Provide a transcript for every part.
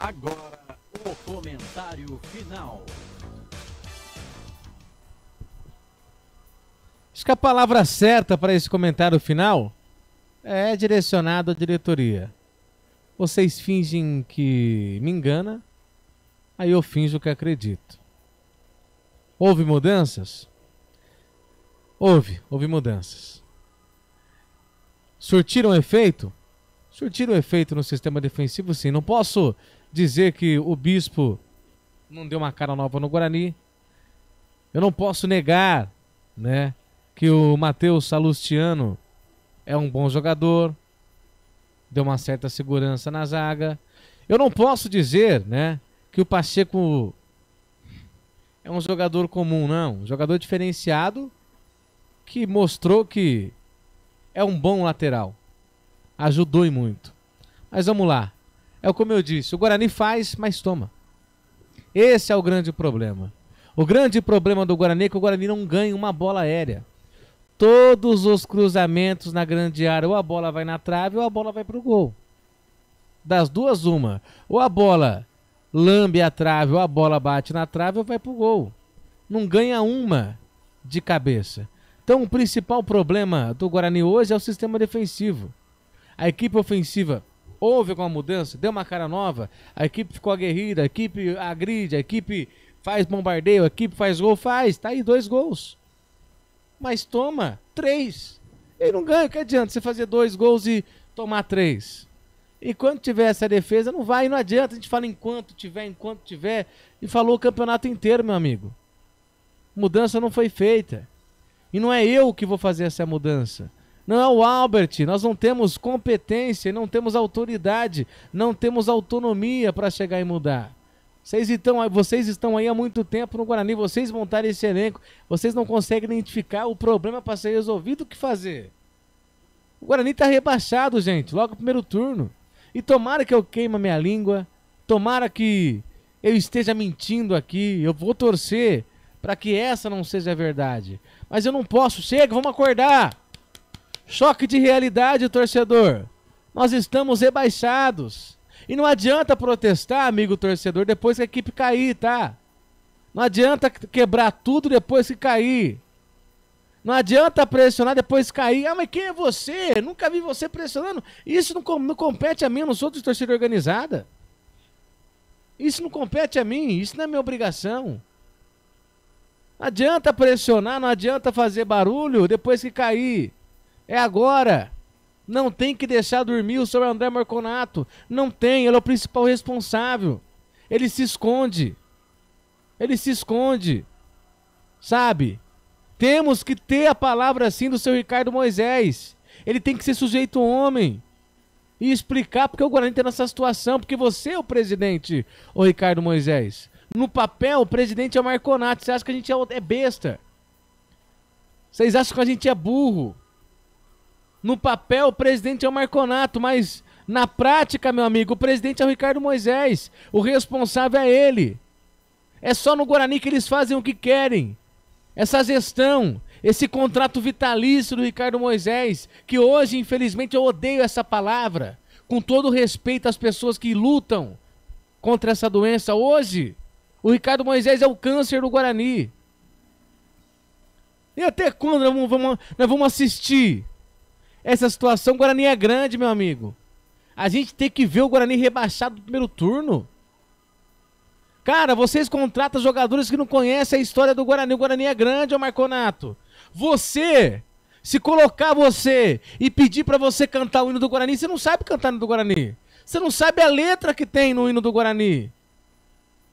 Agora, o comentário final. Acho que a palavra certa para esse comentário final é direcionado à diretoria. Vocês fingem que me engana, aí eu finjo que acredito. Houve mudanças? Houve, houve mudanças. Surtiram efeito? surtir efeito no sistema defensivo, sim. Não posso dizer que o Bispo não deu uma cara nova no Guarani. Eu não posso negar, né, que o Matheus Salustiano é um bom jogador, deu uma certa segurança na zaga. Eu não posso dizer, né, que o Pacheco é um jogador comum, não. Um jogador diferenciado que mostrou que é um bom lateral ajudou e muito. Mas vamos lá. É como eu disse, o Guarani faz, mas toma. Esse é o grande problema. O grande problema do Guarani é que o Guarani não ganha uma bola aérea. Todos os cruzamentos na grande área, ou a bola vai na trave ou a bola vai pro gol. Das duas, uma. Ou a bola lambe a trave, ou a bola bate na trave ou vai pro gol. Não ganha uma de cabeça. Então, o principal problema do Guarani hoje é o sistema defensivo. A equipe ofensiva houve alguma mudança, deu uma cara nova, a equipe ficou aguerrida, a equipe agride, a equipe faz bombardeio, a equipe faz gol, faz, tá aí dois gols. Mas toma três. Ele não ganha, que adianta você fazer dois gols e tomar três? Enquanto tiver essa defesa, não vai, não adianta. A gente fala enquanto tiver, enquanto tiver. E falou o campeonato inteiro, meu amigo. Mudança não foi feita. E não é eu que vou fazer essa mudança. Não, Albert, nós não temos competência, não temos autoridade, não temos autonomia para chegar e mudar. Vocês estão, vocês estão aí há muito tempo no Guarani, vocês montaram esse elenco, vocês não conseguem identificar o problema para ser resolvido, o que fazer? O Guarani está rebaixado, gente, logo no primeiro turno. E tomara que eu queima minha língua, tomara que eu esteja mentindo aqui, eu vou torcer para que essa não seja a verdade. Mas eu não posso, chega, vamos acordar! Choque de realidade, torcedor. Nós estamos rebaixados. E não adianta protestar, amigo torcedor, depois que a equipe cair, tá? Não adianta quebrar tudo depois que cair. Não adianta pressionar depois que cair. Ah, mas quem é você? Nunca vi você pressionando. Isso não, não compete a mim, eu não sou de torcida organizada. Isso não compete a mim, isso não é minha obrigação. Não adianta pressionar, não adianta fazer barulho depois que cair. É agora. Não tem que deixar dormir o seu André Marconato. Não tem, ele é o principal responsável. Ele se esconde. Ele se esconde. Sabe? Temos que ter a palavra assim do seu Ricardo Moisés. Ele tem que ser sujeito homem. E explicar porque o Guarani está nessa situação. Porque você é o presidente, o Ricardo Moisés. No papel, o presidente é o Marconato. Você acha que a gente é, é besta? Vocês acham que a gente é burro? No papel, o presidente é o Marconato, mas na prática, meu amigo, o presidente é o Ricardo Moisés. O responsável é ele. É só no Guarani que eles fazem o que querem. Essa gestão, esse contrato vitalício do Ricardo Moisés, que hoje, infelizmente, eu odeio essa palavra. Com todo respeito às pessoas que lutam contra essa doença, hoje, o Ricardo Moisés é o câncer do Guarani. E até quando nós vamos assistir essa situação. O Guarani é grande, meu amigo. A gente tem que ver o Guarani rebaixado no primeiro turno. Cara, vocês contratam jogadores que não conhecem a história do Guarani. O Guarani é grande, ô Marconato. Você, se colocar você e pedir para você cantar o hino do Guarani, você não sabe cantar o hino do Guarani. Você não sabe a letra que tem no hino do Guarani.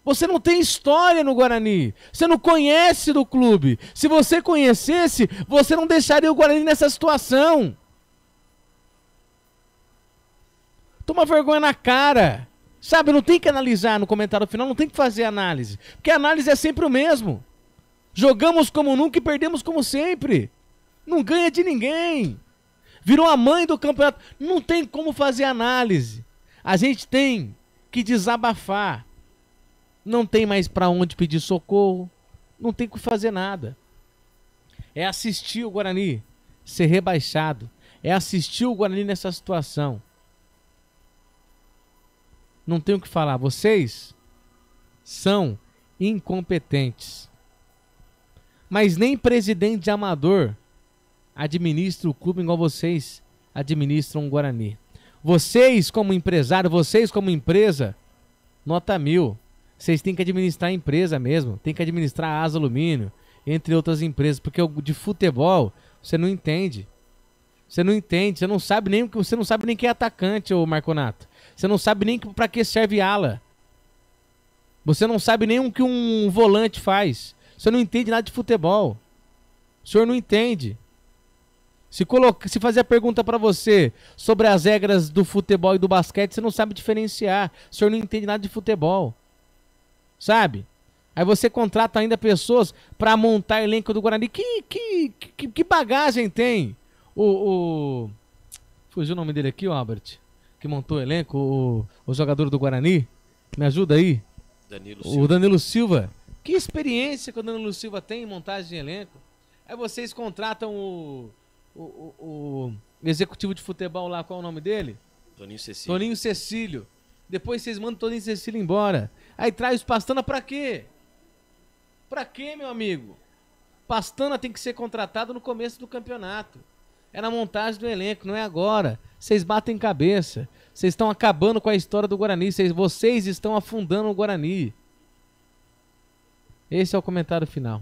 Você não tem história no Guarani. Você não conhece do clube. Se você conhecesse, você não deixaria o Guarani nessa situação. Toma vergonha na cara. Sabe, não tem que analisar no comentário final, não tem que fazer análise. Porque a análise é sempre o mesmo. Jogamos como nunca e perdemos como sempre. Não ganha de ninguém. Virou a mãe do campeonato. Não tem como fazer análise. A gente tem que desabafar. Não tem mais para onde pedir socorro. Não tem que fazer nada. É assistir o Guarani ser rebaixado. É assistir o Guarani nessa situação não tenho o que falar. Vocês são incompetentes. Mas nem presidente amador administra o clube igual vocês administram o Guarani. Vocês, como empresário, vocês, como empresa, nota mil. Vocês têm que administrar a empresa mesmo. Tem que administrar a Asa Alumínio, entre outras empresas. Porque de futebol, você não entende. Você não entende, você não sabe nem o que você não sabe nem quem é atacante, ô Marconato. Você não sabe nem para que serve ala. Você não sabe nem o que um volante faz. Você não entende nada de futebol. O senhor não entende. Se, coloca, se fazer a pergunta para você sobre as regras do futebol e do basquete, você não sabe diferenciar. O senhor não entende nada de futebol. Sabe? Aí você contrata ainda pessoas para montar elenco do Guarani. Que, que, que, que bagagem tem o, o... Fugiu o nome dele aqui, Albert? que montou o elenco, o, o jogador do Guarani, me ajuda aí? Danilo Silva. O Danilo Silva. Que experiência que o Danilo Silva tem em montagem de elenco. Aí é vocês contratam o, o, o, o executivo de futebol lá, qual é o nome dele? Toninho Cecílio. Toninho Cecílio. Depois vocês mandam Toninho Cecílio embora. Aí traz o Pastana pra quê? Pra quê, meu amigo? Pastana tem que ser contratado no começo do campeonato. É na montagem do elenco, não é agora. Vocês batem cabeça. Vocês estão acabando com a história do Guarani. Cês, vocês estão afundando o Guarani. Esse é o comentário final.